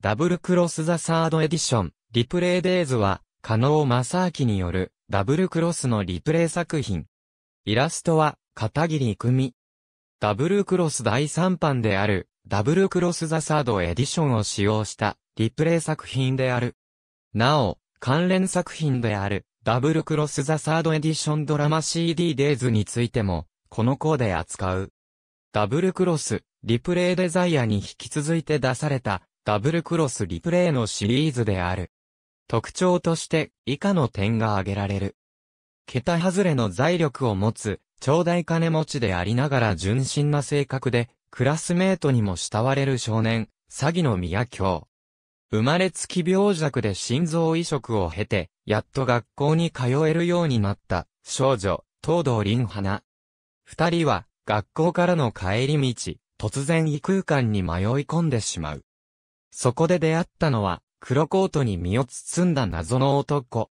ダブルクロスザサードエディション、リプレイデイズは、加納正明による、ダブルクロスのリプレイ作品。イラストは、片桐久美。ダブルクロス第3版である、ダブルクロスザサードエディションを使用した、リプレイ作品である。なお、関連作品である、ダブルクロスザサードエディションドラマ CD デイズについても、このーで扱う。ダブルクロス、リプレイデザイアに引き続いて出された、ダブルクロスリプレイのシリーズである。特徴として以下の点が挙げられる。桁外れの財力を持つ、長大金持ちでありながら純真な性格で、クラスメートにも慕われる少年、詐欺の宮京。生まれつき病弱で心臓移植を経て、やっと学校に通えるようになった、少女、東堂林花。二人は、学校からの帰り道、突然異空間に迷い込んでしまう。そこで出会ったのは、黒コートに身を包んだ謎の男。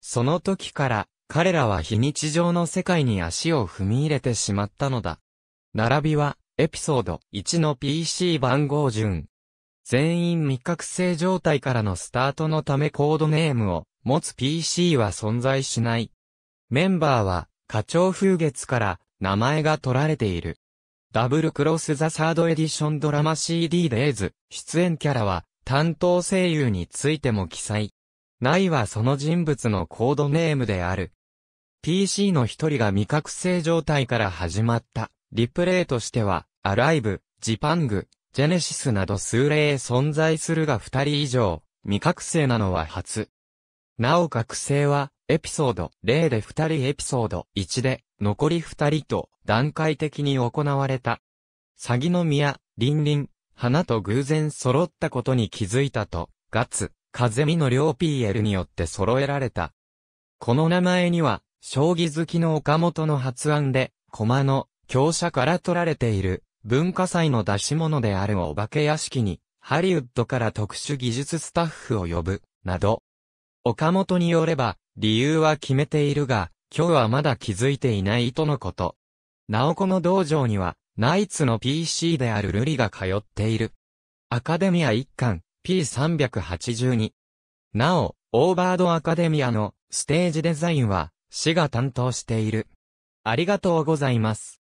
その時から、彼らは非日常の世界に足を踏み入れてしまったのだ。並びは、エピソード1の PC 番号順。全員未覚醒状態からのスタートのためコードネームを持つ PC は存在しない。メンバーは、課長風月から名前が取られている。ダブルクロスザサードエディションドラマ CD デイズ、出演キャラは、担当声優についても記載。ないはその人物のコードネームである。PC の一人が未覚醒状態から始まった。リプレイとしては、アライブ、ジパング、ジェネシスなど数例存在するが二人以上、未覚醒なのは初。なお覚醒は、エピソード0で2人エピソード1で残り2人と段階的に行われた。詐欺の宮、リンリン、花と偶然揃ったことに気づいたと、ガツ、風見の両 PL によって揃えられた。この名前には、将棋好きの岡本の発案で、駒の、強者から取られている、文化祭の出し物であるお化け屋敷に、ハリウッドから特殊技術スタッフを呼ぶ、など。岡本によれば、理由は決めているが、今日はまだ気づいていないとのこと。ナオコの道場には、ナイツの PC であるルリが通っている。アカデミア1巻 P382。なお、オーバードアカデミアのステージデザインは、市が担当している。ありがとうございます。